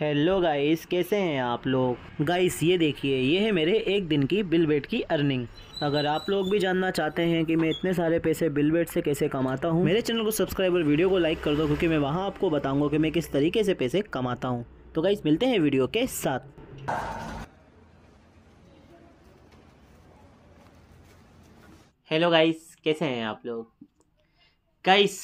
hello guys कैसे हैं आप लोग गाइस ये देखिए ये है मेरे एक दिन की बिल बेट की अर्निंग अगर आप लोग भी जानना चाहते हैं कि मैं इतने सारे पैसे बिल बेट से कैसे कमाता हूँ मेरे चैनल को सब्सक्राइब और वीडियो को लाइक कर दो क्योंकि मैं वहाँ आपको बताऊँगा कि मैं किस तरीके से पैसे कमाता हूँ तो गाइस मिलते हैं वीडियो के साथ हेलो गाइस कैसे हैं आप लोग गाइस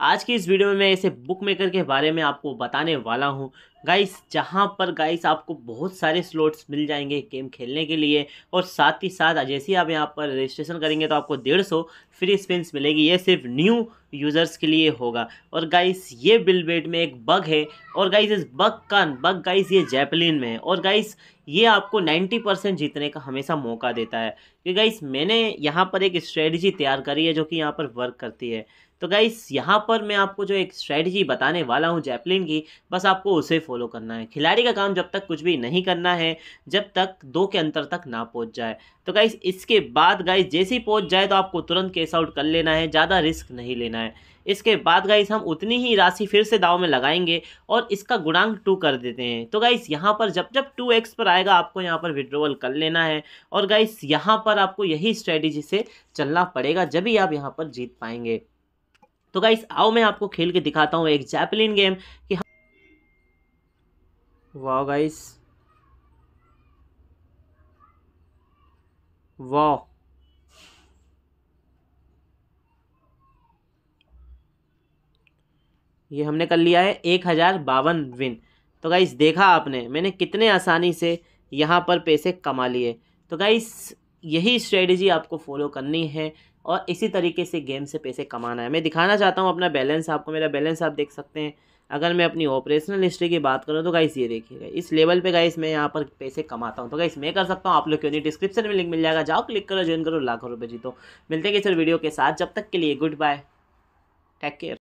आज की इस वीडियो में मैं ऐसे बुक मेकर के बारे में आपको बताने वाला हूँ गाइस जहाँ पर गाइस आपको बहुत सारे स्लॉट्स मिल जाएंगे गेम खेलने के लिए और साथ ही साथ जैसे ही आप यहाँ पर रजिस्ट्रेशन करेंगे तो आपको डेढ़ सौ फ्री स्पिन्स मिलेगी ये सिर्फ न्यू यूज़र्स के लिए होगा और गाइस ये बिल वेट में एक बग है और गाइस इस बग का बग गाइस ये जैपलिन में है और गाइस ये आपको 90 परसेंट जीतने का हमेशा मौका देता है कि गाइस मैंने यहाँ पर एक स्ट्रेटजी तैयार करी है जो कि यहाँ पर वर्क करती है तो गाइस यहाँ पर मैं आपको जो एक स्ट्रेटजी बताने वाला हूँ जैपलिन की बस आपको उसे फॉलो करना है खिलाड़ी का काम जब तक कुछ भी नहीं करना है जब तक दो के अंतर तक ना पहुँच जाए तो गाइस इसके बाद गाइस जैसे ही पहुँच जाए तो आपको तुरंत केस आउट कर लेना है ज़्यादा रिस्क नहीं लेना है इसके बाद गाइस हम उतनी ही राशि फिर से दाव में लगाएंगे और इसका गुणांक टू कर देते हैं तो गाइस यहाँ पर जब जब टू एक्स पर आएगा आपको यहाँ पर विड्रोवल कर लेना है और गाइस यहाँ पर आपको यही स्ट्रेटेजी से चलना पड़ेगा जब ही आप यहाँ पर जीत पाएंगे तो गाइस आओ मैं आपको खेल के दिखाता हूँ एक जैपलिन गेम कि वाह गाइस वाह ये हमने कर लिया है एक हज़ार बावन विन तो गाइस देखा आपने मैंने कितने आसानी से यहाँ पर पैसे कमा लिए तो गाइस यही स्ट्रेटजी आपको फॉलो करनी है और इसी तरीके से गेम से पैसे कमाना है मैं दिखाना चाहता हूँ अपना बैलेंस आपको मेरा बैलेंस आप देख सकते हैं अगर मैं अपनी ऑपरेशनल हिस्ट्री की बात करूँ तो गाइस ये देखिएगा इस लेवल पे गाइस मैं यहाँ पर पैसे कमाता हूँ तो गाइस मैं कर सकता हूँ आप लोग क्यों नहीं डिस्क्रिप्शन में लिंक मिल जाएगा जाओ क्लिक करो ज्वाइन करो लाखों रुपये जीतो मिलते हैं सर वीडियो के साथ जब तक के लिए गुड बाय टेक केयर